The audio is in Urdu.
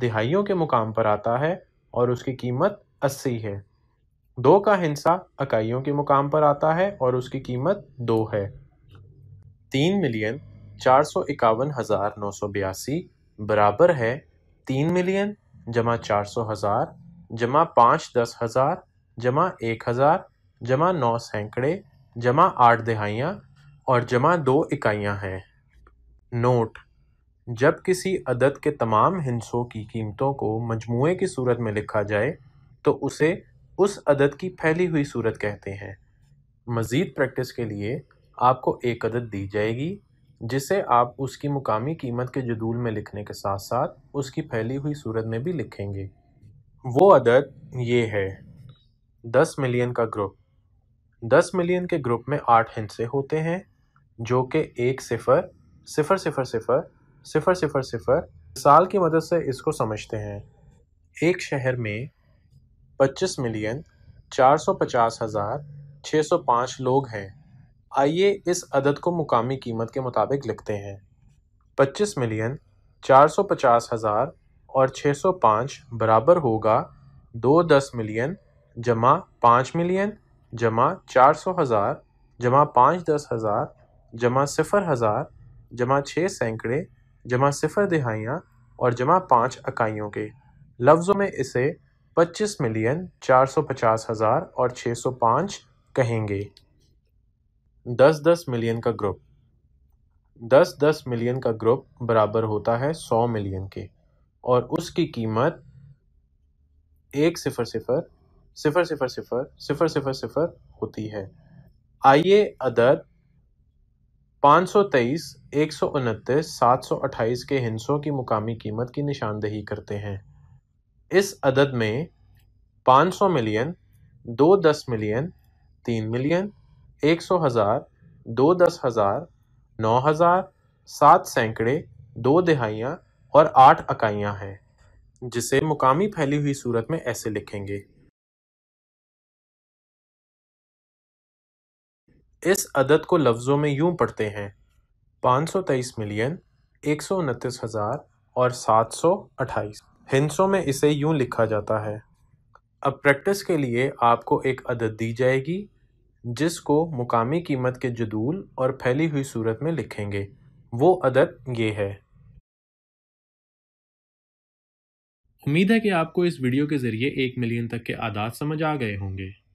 دہائیوں کے مقام پر آتا ہے اور اس کی قیمت اسی ہے دو کا ہنسا اکائیوں کے مقام پر آتا ہے اور اس کی قیمت دو ہے تین ملین چار سو اکاون ہزار نو سو بیاسی برابر ہے تین ملین جمع چار سو ہزار جمع پانچ دس ہزار جمع ایک ہزار جمع نو سینکڑے جمع آٹھ دہائیاں اور جمع دو اکائیاں ہیں نوٹ جب کسی عدد کے تمام ہندسوں کی قیمتوں کو مجموعے کی صورت میں لکھا جائے تو اسے اس عدد کی پھیلی ہوئی صورت کہتے ہیں مزید پریکٹس کے لیے آپ کو ایک عدد دی جائے گی جسے آپ اس کی مقامی قیمت کے جدول میں لکھنے کے ساتھ ساتھ اس کی پھیلی ہوئی صورت میں بھی لکھیں گے وہ عدد یہ ہے دس ملین کا گروپ دس ملین کے گروپ میں آٹھ ہندسے ہوتے ہیں جو کہ ایک صفر صفر صفر صفر صفر صفر صفر سال کی مدد سے اس کو سمجھتے ہیں ایک شہر میں پچیس ملین چار سو پچاس ہزار چھ سو پانچ لوگ ہیں آئیے اس عدد کو مقامی قیمت کے مطابق لکھتے ہیں پچیس ملین چار سو پچاس ہزار اور چھ سو پانچ برابر ہوگا دو دس ملین جمع پانچ ملین جمع چار سو ہزار جمع پانچ دس ہزار جمع صفر ہزار جمع چھ سینکڑے جمع صفر دہائیاں اور جمع پانچ اکائیوں کے لفظوں میں اسے پچیس ملین چار سو پچاس ہزار اور چھ سو پانچ کہیں گے دس دس ملین کا گروپ دس دس ملین کا گروپ برابر ہوتا ہے سو ملین کے اور اس کی قیمت ایک صفر صفر صفر صفر صفر صفر صفر صفر ہوتی ہے آئیے عدد پانچ سو تیئیس ایک سو انتیس سات سو اٹھائیس کے ہندسوں کی مقامی قیمت کی نشاندہی کرتے ہیں اس عدد میں پانچ سو ملین دو دس ملین تین ملین ایک سو ہزار دو دس ہزار نو ہزار سات سینکڑے دو دہائیاں اور آٹھ اکائیاں ہیں جسے مقامی پھیلی ہوئی صورت میں ایسے لکھیں گے اس عدد کو لفظوں میں یوں پڑھتے ہیں پانچ سو تیئیس ملین ایک سو انتیس ہزار اور سات سو اٹھائیس ہندسوں میں اسے یوں لکھا جاتا ہے اب پریکٹس کے لیے آپ کو ایک عدد دی جائے گی جس کو مقامی قیمت کے جدول اور پھیلی ہوئی صورت میں لکھیں گے وہ عدد یہ ہے امید ہے کہ آپ کو اس ویڈیو کے ذریعے ایک ملین تک کے عادات سمجھ آ گئے ہوں گے